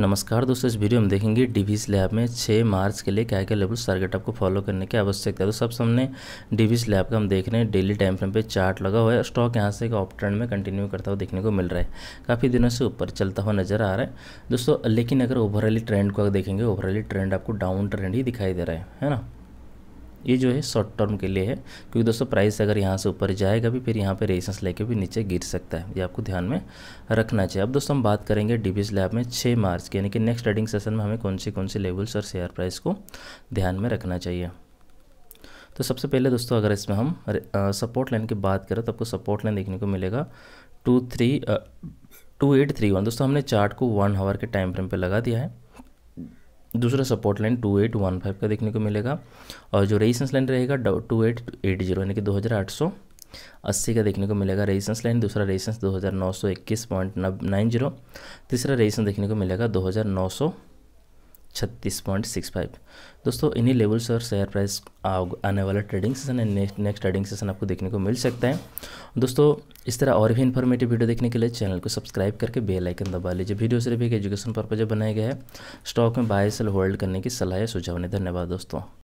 नमस्कार दोस्तों इस वीडियो में देखेंगे डिवीज लैब में 6 मार्च के लिए क्या क्या लेवल टारगेट आपको फॉलो करने की आवश्यकता है तो सबसे हमने डिवीज लैब का हम देख रहे हैं डेली टाइम फ्रेम पे चार्ट लगा हुआ है स्टॉक यहाँ से ऑफ ट्रेंड में कंटिन्यू करता हुआ देखने को मिल रहा है काफ़ी दिनों से ऊपर चलता हुआ नजर आ रहा है दोस्तों लेकिन अगर ओवरऑली ट्रेंड को अगर देखेंगे ओवरऑली ट्रेंड आपको डाउन ट्रेंड ही दिखाई दे रहा है है ना ये जो है शॉर्ट टर्म के लिए है क्योंकि दोस्तों प्राइस अगर यहाँ से ऊपर जाएगा भी फिर यहाँ पे रेजिस्टेंस लेके भी नीचे गिर सकता है ये आपको ध्यान में रखना चाहिए अब दोस्तों हम बात करेंगे डीबीज लैब में 6 मार्च के यानी कि नेक्स्ट ट्रेडिंग सेशन में हमें कौन से कौन से लेवल्स और शेयर प्राइस को ध्यान में रखना चाहिए तो सबसे पहले दोस्तों अगर इसमें हम सपोर्ट लाइन की बात करें तो आपको सपोर्ट लाइन देखने को मिलेगा two three two eight three one दोस्तों हमने चार्ट को वन आवर के टाइम फ्रेम पर लगा दिया है दूसरा support line two eight one five का देखने को मिलेगा और जो रेजिस्टेंस लाइन रहेगा टू एट एट जीरो यानी कि दो हज़ार आठ सौ अस्सी का देखने को मिलेगा रेजिस्टेंस लाइन दूसरा रेजिस्टेंस दो हज़ार नौ सौ इक्कीस पॉइंट नब नाइन जीरो तीसरा रेजिस्टेंस देखने को मिलेगा दो हज़ार नौ सौ छत्तीस पॉइंट सिक्स फाइव दोस्तों इन्हीं लेवल्स और शेयर प्राइस आने वाला trading session and next next trading session आपको देखने को मिल सकता है दोस्तों इस तरह और भी इन्फॉर्मेटिव वीडियो देखने के लिए चैनल को सब्सक्राइब करके बेल आइकन दबा लीजिए वीडियो सिर्फ एक एजुकेशन पर्पज बनाया गया है स्टॉक में बाय सेल होल्ड करने की सलाह सुझाव ने धन्यवाद दोस्तों